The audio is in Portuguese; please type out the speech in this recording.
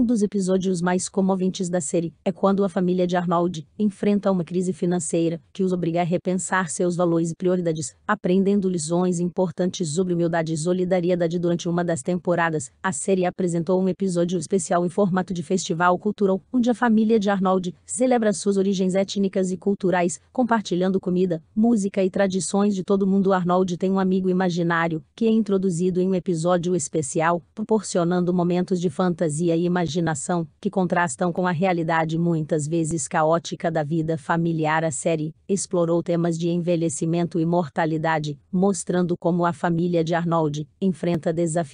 Um dos episódios mais comoventes da série é quando a família de Arnold enfrenta uma crise financeira que os obriga a repensar seus valores e prioridades, aprendendo lições importantes sobre humildade e solidariedade durante uma das temporadas. A série apresentou um episódio especial em formato de festival cultural, onde a família de Arnold celebra suas origens étnicas e culturais, compartilhando comida, música e tradições de todo mundo. Arnold tem um amigo imaginário que é introduzido em um episódio especial, proporcionando momentos de fantasia e imaginação imaginação, que contrastam com a realidade muitas vezes caótica da vida familiar. A série explorou temas de envelhecimento e mortalidade, mostrando como a família de Arnold enfrenta desafios